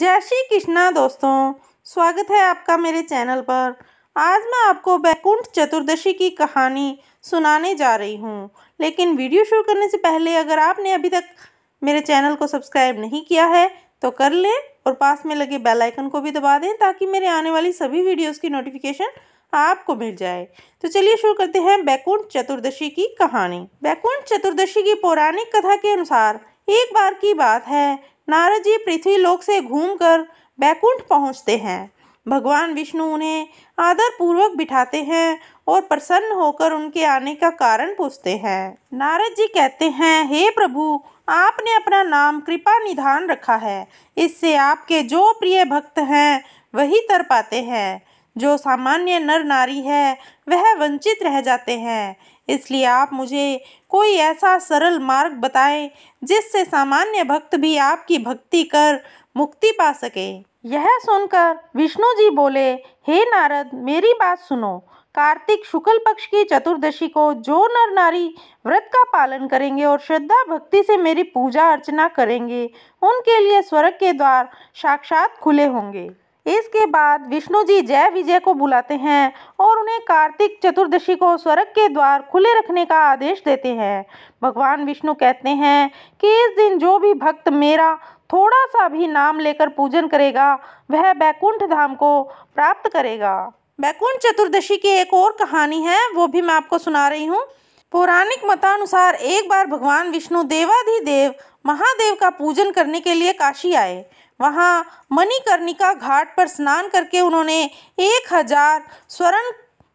जय श्री कृष्णा दोस्तों स्वागत है आपका मेरे चैनल पर आज मैं आपको बैकुंठ चतुर्दशी की कहानी सुनाने जा रही हूँ लेकिन वीडियो शुरू करने से पहले अगर आपने अभी तक मेरे चैनल को सब्सक्राइब नहीं किया है तो कर लें और पास में लगे बेल आइकन को भी दबा दें ताकि मेरे आने वाली सभी वीडियोस की नोटिफिकेशन आपको मिल जाए तो चलिए शुरू करते हैं बैकुंठ चतुर्दशी की कहानी बैकुंठ चतुर्दशी की पौराणिक कथा के अनुसार एक बार की बात है नारद जी पृथ्वी लोक से घूमकर बैकुंठ पहुँचते हैं भगवान विष्णु उन्हें आदरपूर्वक बिठाते हैं और प्रसन्न होकर उनके आने का कारण पूछते हैं नारद जी कहते हैं हे प्रभु आपने अपना नाम कृपा निधान रखा है इससे आपके जो प्रिय भक्त हैं वही तर पाते हैं जो सामान्य नर नारी है वह वंचित रह जाते हैं इसलिए आप मुझे कोई ऐसा सरल मार्ग बताएं जिससे सामान्य भक्त भी आपकी भक्ति कर मुक्ति पा सके यह सुनकर विष्णु जी बोले हे नारद मेरी बात सुनो कार्तिक शुक्ल पक्ष की चतुर्दशी को जो नर नारी व्रत का पालन करेंगे और श्रद्धा भक्ति से मेरी पूजा अर्चना करेंगे उनके लिए स्वर्ग के द्वार साक्षात खुले होंगे इसके बाद विष्णु जी जय विजय को बुलाते हैं और उन्हें कार्तिक चतुर्दशी को स्वर्ग के द्वार खुले रखने का आदेश देते हैं भगवान विष्णु कहते हैं कि इस दिन जो भी भक्त मेरा थोड़ा सा भी नाम लेकर पूजन करेगा वह बैकुंठ धाम को प्राप्त करेगा बैकुंठ चतुर्दशी की एक और कहानी है वो भी मैं आपको सुना रही हूँ पौराणिक मतानुसार एक बार भगवान विष्णु देवाधिदेव महादेव का पूजन करने के लिए काशी आए वहाँ मणिकर्णिका घाट पर स्नान करके उन्होंने एक हजार स्वर्ण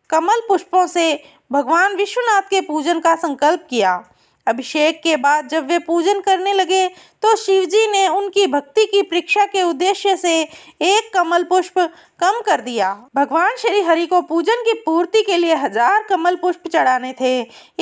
कमल पुष्पों से भगवान विश्वनाथ के पूजन का संकल्प किया अभिषेक के बाद जब वे पूजन करने लगे तो शिवजी ने उनकी भक्ति की परीक्षा के उद्देश्य से एक कमल पुष्प कम कर दिया भगवान श्री हरि को पूजन की पूर्ति के लिए हजार कमल पुष्प चढ़ाने थे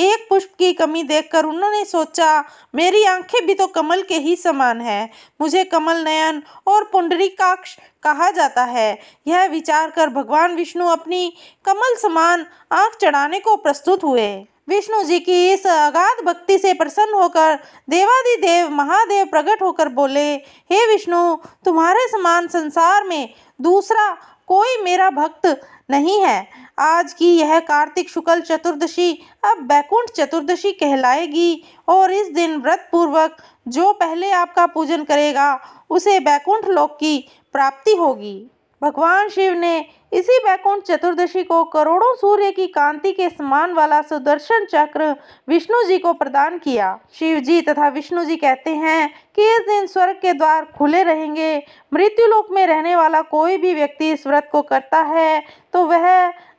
एक पुष्प की कमी देखकर उन्होंने सोचा मेरी आंखें भी तो कमल के ही समान है मुझे कमल नयन और पुंडरीकाक्ष कहा जाता है यह विचार कर भगवान विष्णु अपनी कमल समान आँख चढ़ाने को प्रस्तुत हुए विष्णु जी की इस अगाध भक्ति से प्रसन्न होकर देवादिदेव महादेव प्रकट होकर बोले हे विष्णु तुम्हारे समान संसार में दूसरा कोई मेरा भक्त नहीं है आज की यह कार्तिक शुक्ल चतुर्दशी अब बैकुंठ चतुर्दशी कहलाएगी और इस दिन व्रत पूर्वक जो पहले आपका पूजन करेगा उसे बैकुंठ लोक की प्राप्ति होगी भगवान शिव ने इसी वैकुंठ चतुर्दशी को करोड़ों सूर्य की कांति के समान वाला सुदर्शन चक्र विष्णु जी को प्रदान किया शिव जी तथा विष्णु जी कहते हैं कि इस दिन स्वर्ग के द्वार खुले रहेंगे मृत्यु लोक में रहने वाला कोई भी व्यक्ति इस व्रत को करता है तो वह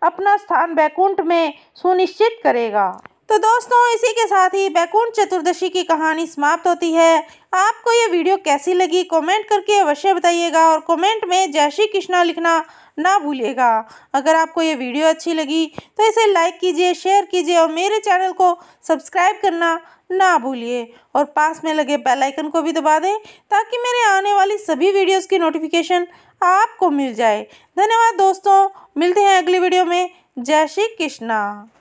अपना स्थान वैकुंठ में सुनिश्चित करेगा तो दोस्तों इसी के साथ ही बैकुंठ चतुर्दशी की कहानी समाप्त होती है आपको ये वीडियो कैसी लगी कमेंट करके अवश्य बताइएगा और कमेंट में जय श्री कृष्णा लिखना ना भूलिएगा अगर आपको ये वीडियो अच्छी लगी तो इसे लाइक कीजिए शेयर कीजिए और मेरे चैनल को सब्सक्राइब करना ना भूलिए और पास में लगे बेल आइकन को भी दबा दें ताकि मेरे आने वाली सभी वीडियोस की नोटिफिकेशन आपको मिल जाए धन्यवाद दोस्तों मिलते हैं अगली वीडियो में जय श्री कृष्णा